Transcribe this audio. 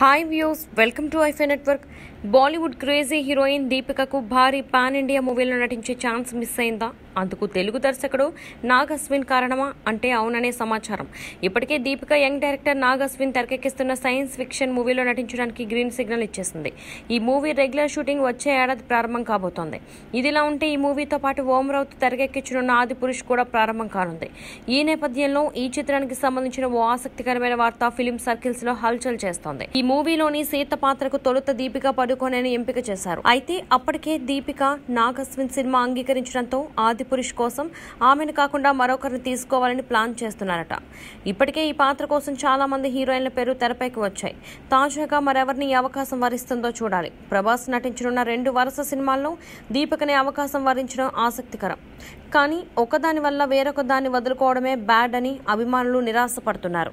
hi views welcome to iFi network Bollywood crazy heroine దీపికకు భారీ pan India మూవీలో నటించే ఛాన్స్ మిస్ అయిందా అందుకు తెలుగు దర్శకుడు నాగ్ అశ్విన్ కారణమా అంటే అవుననే సమాచారం ఇప్పటికే దీపిక యంగ్ డైరెక్టర్ నాగ్ అశ్విన్ తెరకెక్కిస్తున్న సైన్స్ ఫిక్షన్ మూవీలో నటించడానికి గ్రీన్ సిగ్నల్ ఇచ్చేసింది ఈ మూవీ రెగ్యులర్ షూటింగ్ వచ్చే ఏడాది ప్రారంభం కాబోతోంది ఇదిలా ఉంటే ఈ మూవీతో పాటు ఓం రౌత్ తెరకెక్కించనున్న ఆది పురుష్ కూడా ప్రారంభం కానుంది ఈ నేపథ్యంలో ఈ చిత్రానికి సంబంధించిన ఓ ఆసక్తికరమైన వార్త ఫిలిం సర్కిల్స్ లో హల్చల్ చేస్తోంది ఈ మూవీలోని సీత పాత్రకు తొలుత దీపిక పడుకోనని ఎంపిక చేశారు అయితే అప్పటికే దీపిక నాగస్విన్ సినిమా అంగీకరించడంతో ఆది పురుష్ కోసం ఆమెను కాకుండా మరొకరిని తీసుకోవాలని ప్లాన్ చేస్తున్నారట ఇప్పటికే ఈ పాత్ర కోసం చాలా మంది హీరోయిన్ల పేరు తెరపైకి వచ్చాయి తాజాగా మరెవరిని అవకాశం వరిస్తుందో చూడాలి ప్రభాస్ నటించనున్న రెండు వరుస సినిమాల్లో దీపికని అవకాశం వరించడం ఆసక్తికరం కానీ ఒకదాని వల్ల వేరొక దాన్ని వదులుకోవడమే బ్యాడ్ అని అభిమానులు నిరాశపడుతున్నారు